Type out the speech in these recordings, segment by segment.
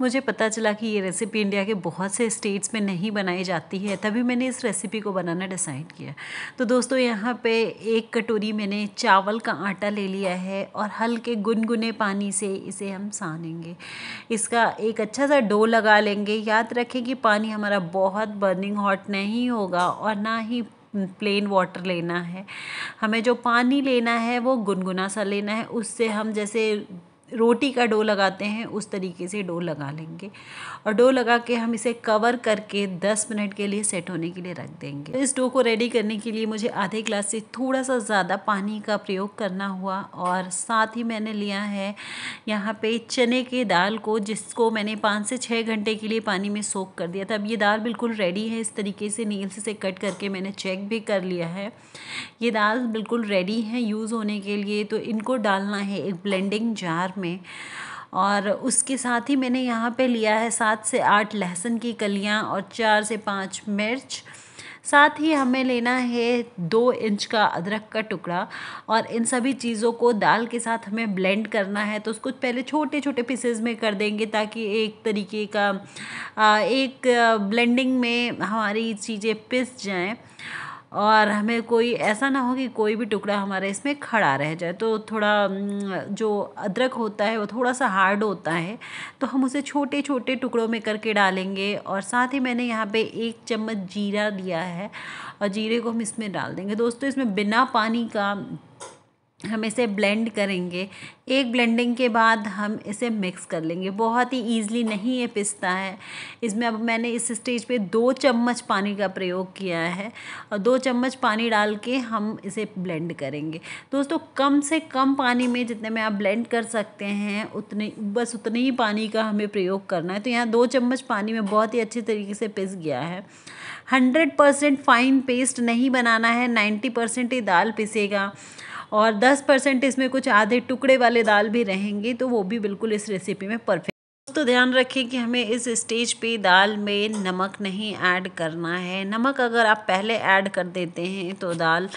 मुझे पता चला कि ये रेसिपी इंडिया के बहुत से स्टेट्स में नहीं बनाई जाती है तभी मैंने इस रेसिपी को बनाना डिसाइड किया तो दोस्तों यहाँ पे एक कटोरी मैंने चावल का आटा ले लिया है और हल्के गुनगुने पानी से इसे हम सानेंगे इसका एक अच्छा सा डो लगा लेंगे याद रखें कि पानी हमारा बहुत बर्निंग हॉट नहीं होगा और ना ही प्लेन वाटर लेना है हमें जो पानी लेना है वो गुनगुना सा लेना है उससे हम जैसे रोटी का डो लगाते हैं उस तरीके से डो लगा लेंगे और डो लगा के हम इसे कवर करके 10 मिनट के लिए सेट होने के लिए रख देंगे इस डो को रेडी करने के लिए मुझे आधे ग्लास से थोड़ा सा ज़्यादा पानी का प्रयोग करना हुआ और साथ ही मैंने लिया है यहाँ पे चने के दाल को जिसको मैंने पाँच से छः घंटे के लिए पानी में सोख कर दिया था अब ये दाल बिल्कुल रेडी है इस तरीके से नील से कट करके मैंने चेक भी कर लिया है ये दाल बिल्कुल रेडी है यूज़ होने के लिए तो इनको डालना है एक ब्लेंडिंग जार में और उसके साथ ही मैंने यहाँ पे लिया है सात से आठ लहसुन की कलियाँ और चार से पाँच मिर्च साथ ही हमें लेना है दो इंच का अदरक का टुकड़ा और इन सभी चीज़ों को दाल के साथ हमें ब्लेंड करना है तो उसको पहले छोटे छोटे पीसेज में कर देंगे ताकि एक तरीके का एक ब्लेंडिंग में हमारी चीज़ें पिस जाएं और हमें कोई ऐसा ना हो कि कोई भी टुकड़ा हमारे इसमें खड़ा रह जाए तो थोड़ा जो अदरक होता है वो थोड़ा सा हार्ड होता है तो हम उसे छोटे छोटे टुकड़ों में करके डालेंगे और साथ ही मैंने यहाँ पे एक चम्मच जीरा लिया है और जीरे को हम इसमें डाल देंगे दोस्तों इसमें बिना पानी का हम इसे ब्लेंड करेंगे एक ब्लेंडिंग के बाद हम इसे मिक्स कर लेंगे बहुत ही ईज़िली नहीं ये पिसता है इसमें अब मैंने इस स्टेज पे दो चम्मच पानी का प्रयोग किया है और दो चम्मच पानी डाल के हम इसे ब्लेंड करेंगे दोस्तों कम से कम पानी में जितने में आप ब्लेंड कर सकते हैं उतने बस उतने ही पानी का हमें प्रयोग करना है तो यहाँ दो चम्मच पानी में बहुत ही अच्छे तरीके से पिस गया है हंड्रेड परसेंट फाइन पेस्ट नहीं बनाना है नाइन्टी परसेंट ही दाल पिसेगा और दस परसेंट इसमें कुछ आधे टुकड़े वाले दाल भी रहेंगे तो वो भी बिल्कुल इस रेसिपी में परफेक्ट तो ध्यान रखें कि हमें इस स्टेज पे दाल में नमक नहीं ऐड करना है नमक अगर आप पहले ऐड कर देते हैं तो दाल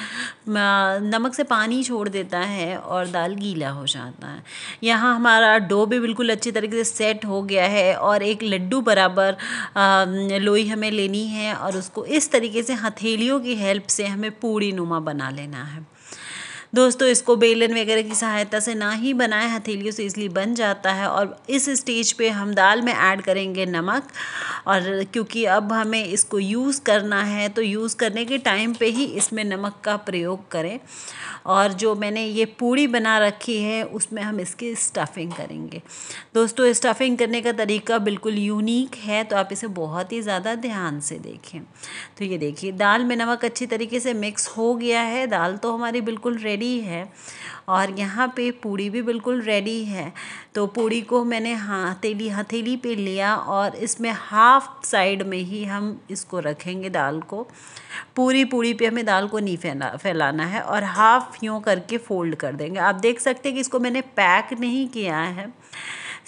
नमक से पानी छोड़ देता है और दाल गीला हो जाता है यहाँ हमारा डो भी बिल्कुल अच्छी तरीके से सेट हो गया है और एक लड्डू बराबर लोई हमें लेनी है और उसको इस तरीके से हथेलियों की हेल्प से हमें पूड़ी नुमा बना लेना है दोस्तों इसको बेलन वगैरह की सहायता से ना ही बनाए हथेलियों से इसलिए बन जाता है और इस स्टेज पे हम दाल में ऐड करेंगे नमक और क्योंकि अब हमें इसको यूज़ करना है तो यूज़ करने के टाइम पे ही इसमें नमक का प्रयोग करें और जो मैंने ये पूड़ी बना रखी है उसमें हम इसकी स्टफिंग करेंगे दोस्तों स्टफिंग करने का तरीका बिल्कुल यूनिक है तो आप इसे बहुत ही ज़्यादा ध्यान से देखें तो ये देखिए दाल में नमक अच्छी तरीके से मिक्स हो गया है दाल तो हमारी बिल्कुल रेडी रेडी है और यहाँ पे पूड़ी भी बिल्कुल रेडी है तो पूड़ी को मैंने हथेली हथेली पे लिया और इसमें हाफ साइड में ही हम इसको रखेंगे दाल को पूरी पूड़ी पे हमें दाल को नहीं फैला फैलाना है और हाफ यूँ करके फ़ोल्ड कर देंगे आप देख सकते हैं कि इसको मैंने पैक नहीं किया है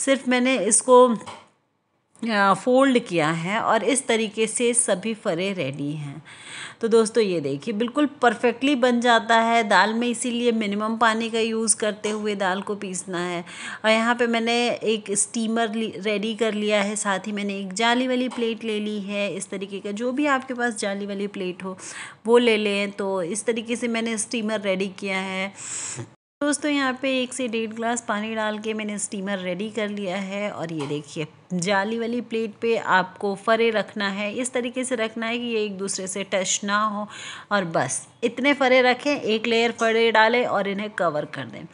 सिर्फ मैंने इसको फोल्ड किया है और इस तरीके से सभी फरे रेडी हैं तो दोस्तों ये देखिए बिल्कुल परफेक्टली बन जाता है दाल में इसीलिए मिनिमम पानी का यूज़ करते हुए दाल को पीसना है और यहाँ पे मैंने एक स्टीमर रेडी कर लिया है साथ ही मैंने एक जाली वाली प्लेट ले ली है इस तरीके का जो भी आपके पास जाली वाली प्लेट हो वो ले लें तो इस तरीके से मैंने स्टीमर रेडी किया है दोस्तों यहाँ पे एक से डेढ़ ग्लास पानी डाल के मैंने स्टीमर रेडी कर लिया है और ये देखिए जाली वाली प्लेट पे आपको फरे रखना है इस तरीके से रखना है कि ये एक दूसरे से टच ना हो और बस इतने फरे रखें एक लेयर फरे डालें और इन्हें कवर कर दें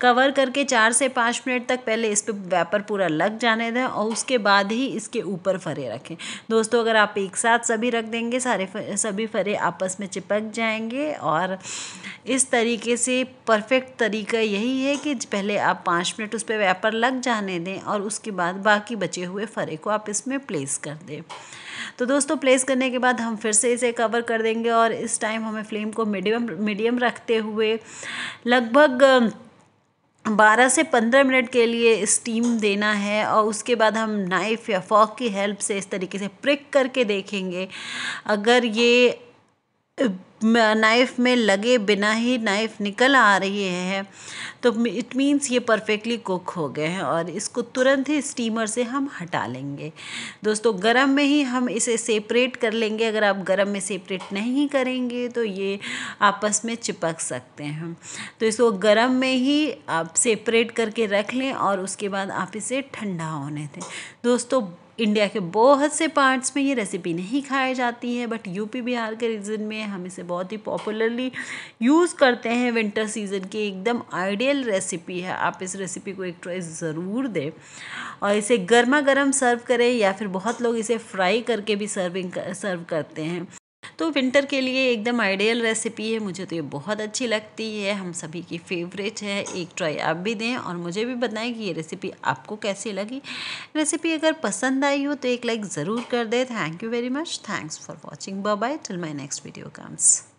कवर करके चार से पाँच मिनट तक पहले इस पर वेपर पूरा लग जाने दें और उसके बाद ही इसके ऊपर फरे रखें दोस्तों अगर आप एक साथ सभी रख देंगे सारे सभी फरे आपस में चिपक जाएंगे और इस तरीके से परफेक्ट तरीका यही है कि पहले आप पाँच मिनट उस पर वेपर लग जाने दें और उसके बाद बाकी बचे हुए फ़रे को आप इसमें प्लेस कर दें तो दोस्तों प्लेस करने के बाद हम फिर से इसे कवर कर देंगे और इस टाइम हमें फ्लेम को मीडियम मीडियम रखते हुए लगभग बारह से पंद्रह मिनट के लिए स्टीम देना है और उसके बाद हम नाइफ़ या फॉक की हेल्प से इस तरीके से प्रिक करके देखेंगे अगर ये नाइफ में लगे बिना ही नाइफ निकल आ रही है तो इट मीन्स ये परफेक्टली कुक हो गए हैं और इसको तुरंत ही स्टीमर से हम हटा लेंगे दोस्तों गरम में ही हम इसे सेपरेट कर लेंगे अगर आप गरम में सेपरेट नहीं करेंगे तो ये आपस में चिपक सकते हैं तो इसको गरम में ही आप सेपरेट करके रख लें और उसके बाद आप इसे ठंडा होने दें दोस्तों इंडिया के बहुत से पार्ट्स में ये रेसिपी नहीं खाई जाती है बट यूपी बिहार के रीजन में हम इसे बहुत ही पॉपुलरली यूज़ करते हैं विंटर सीजन की एकदम आइडियल रेसिपी है आप इस रेसिपी को एक ट्राई ज़रूर दें और इसे गर्मा गर्म सर्व करें या फिर बहुत लोग इसे फ्राई करके भी सर्विंग कर, सर्व करते हैं तो विंटर के लिए एकदम आइडियल रेसिपी है मुझे तो ये बहुत अच्छी लगती है हम सभी की फेवरेट है एक ट्राई आप भी दें और मुझे भी बताएं कि ये रेसिपी आपको कैसी लगी रेसिपी अगर पसंद आई हो तो एक लाइक ज़रूर कर दें thank you very much thanks for watching bye till my next video comes